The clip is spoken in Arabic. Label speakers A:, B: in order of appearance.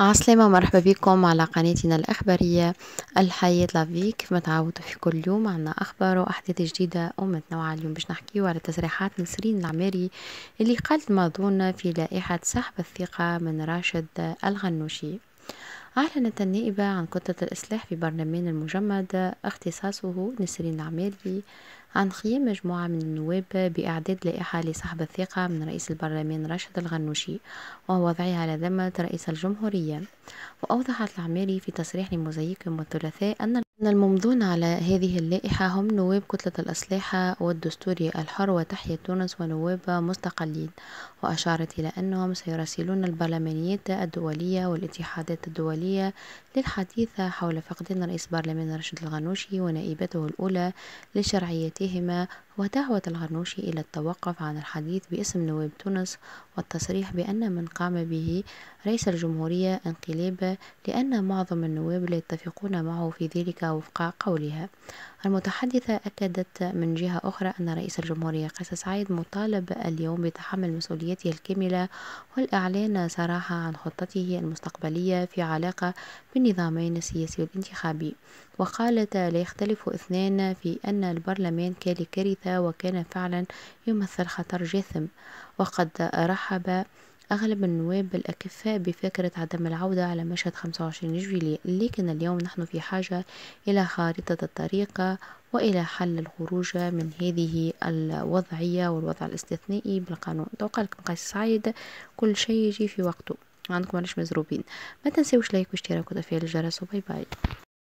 A: عسلامة مرحبا بكم على قناتنا الإخبارية الحياة لافيك كيف متعودوا في كل يوم عنا أخبار وأحداث جديدة ومتنوعة اليوم باش نحكيو على تصريحات نسرين العماري اللي قالت ماضونا في لائحة سحب الثقة من راشد الغنوشي أعلنت النائبة عن كتلة الإصلاح في برلمان المجمد اختصاصه نسرين العمالي عن قيام مجموعة من النواب بإعداد لائحة لسحب الثقة من رئيس البرلمان راشد الغنوشي ووضعها على ذمة رئيس الجمهورية وأوضحت العمالي في تصريح لموزايك الثلاثاء أن الممضون على هذه اللائحة هم نواب كتلة الأسلحة والدستوري الحر وتحية تونس ونواب مستقلين وأشارت إلى أنهم سيراسلون البرلمانيات الدولية والاتحادات الدولية للحديث حول فقدان رئيس برلمان رشيد الغنوشي ونائبته الأولى لشرعيتهما ودعوة الغرنوشي إلى التوقف عن الحديث باسم نواب تونس والتصريح بأن من قام به رئيس الجمهورية انقلاب لأن معظم النواب لا يتفقون معه في ذلك وفق قولها المتحدثة أكدت من جهة أخرى أن رئيس الجمهورية قيس سعيد مطالب اليوم بتحمل مسؤوليته الكاملة والإعلان صراحة عن خطته المستقبلية في علاقة بالنظامين السياسي والانتخابي وقالت لا يختلف اثنان في أن البرلمان كان كارثة وكان فعلا يمثل خطر جاثم وقد رحب أغلب النواب الأكفاء بفكرة عدم العودة على مشهد 25 جويلية لكن اليوم نحن في حاجة إلى خارطة الطريقة وإلى حل الخروج من هذه الوضعية والوضع الاستثنائي بالقانون توقع لكم قيس سعيد كل شيء يجي في وقته عندكم علاش مزروبين ما تنساوش لايك واشتراك وتفعيل الجرس وباي باي